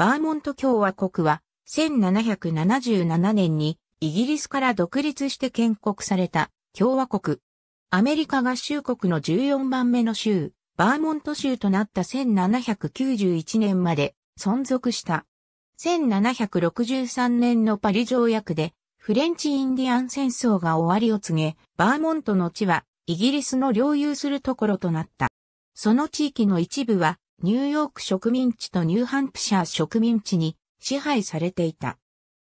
バーモント共和国は、1777年にイギリスから独立して建国された共和国。アメリカ合衆国の14番目の州、バーモント州となった1791年まで存続した。1763年のパリ条約でフレンチ・インディアン戦争が終わりを告げ、バーモントの地はイギリスの領有するところとなった。その地域の一部はニューヨーク植民地とニューハンプシャー植民地に支配されていた。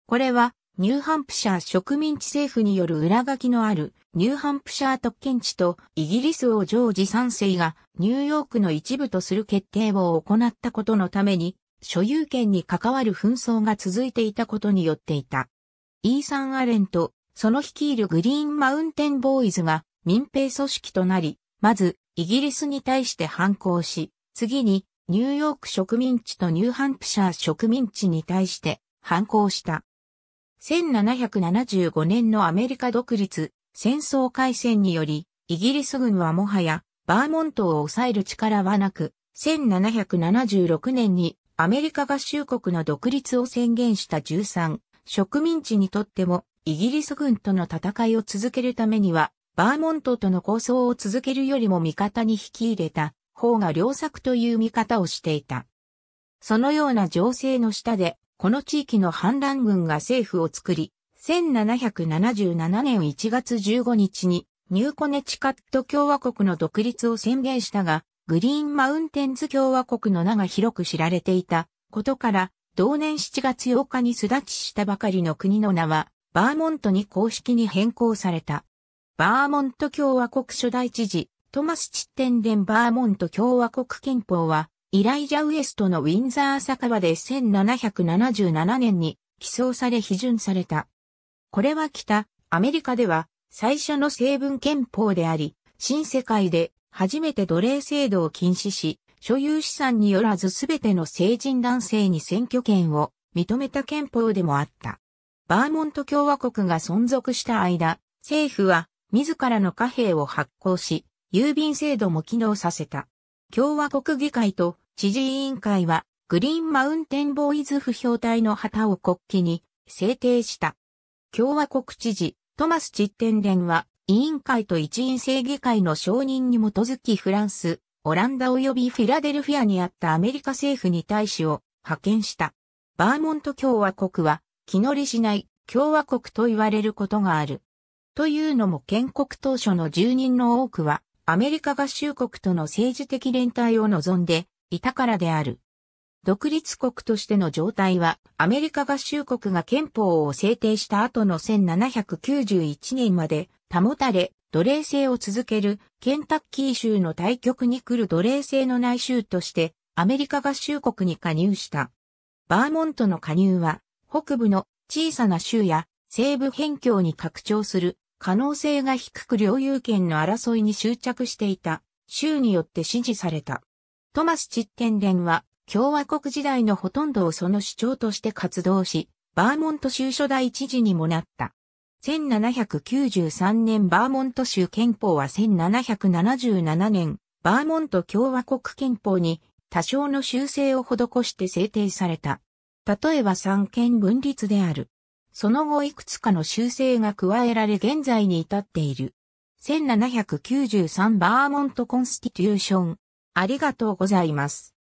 これは、ニューハンプシャー植民地政府による裏書きのあるニューハンプシャー特権地とイギリス王ジョージ3世がニューヨークの一部とする決定を行ったことのために所有権に関わる紛争が続いていたことによっていた。イーサン・アレンとその率いるグリーン・マウンテン・ボーイズが民兵組織となり、まずイギリスに対して反抗し、次に、ニューヨーク植民地とニューハンプシャー植民地に対して反抗した。1775年のアメリカ独立、戦争開戦により、イギリス軍はもはや、バーモントを抑える力はなく、1776年にアメリカ合衆国の独立を宣言した13、植民地にとっても、イギリス軍との戦いを続けるためには、バーモントとの構想を続けるよりも味方に引き入れた方が良作という見方をしていた。そのような情勢の下で、この地域の反乱軍が政府を作り、1777年1月15日にニューコネチカット共和国の独立を宣言したが、グリーンマウンテンズ共和国の名が広く知られていたことから、同年7月8日に巣立ちしたばかりの国の名は、バーモントに公式に変更された。バーモント共和国初代知事、トマス・チッテンデン・バーモント共和国憲法は、イライジャ・ウエストのウィンザー酒場で1777年に起草され批准された。これは北、アメリカでは最初の成分憲法であり、新世界で初めて奴隷制度を禁止し、所有資産によらず全ての成人男性に選挙権を認めた憲法でもあった。バーモント共和国が存続した間、政府は自らの貨幣を発行し、郵便制度も機能させた。共和国議会と知事委員会は、グリーンマウンテンボーイズ不評隊の旗を国旗に制定した。共和国知事、トマス・チッテンレンは、委員会と一員制議会の承認に基づきフランス、オランダ及びフィラデルフィアにあったアメリカ政府に大使を派遣した。バーモント共和国は、気乗りしない共和国と言われることがある。というのも建国当初の住人の多くは、アメリカ合衆国との政治的連帯を望んでいたからである。独立国としての状態は、アメリカ合衆国が憲法を制定した後の1791年まで保たれ、奴隷制を続けるケンタッキー州の対局に来る奴隷制の内州としてアメリカ合衆国に加入した。バーモントの加入は北部の小さな州や西部辺境に拡張する可能性が低く領有権の争いに執着していた、州によって支持された。トマス・チッテンレンは、共和国時代のほとんどをその主張として活動し、バーモント州初代知事にもなった。1793年バーモント州憲法は1777年、バーモント共和国憲法に多少の修正を施して制定された。例えば三権分立である。その後いくつかの修正が加えられ現在に至っている。1793バーモントコンスティテューション。ありがとうございます。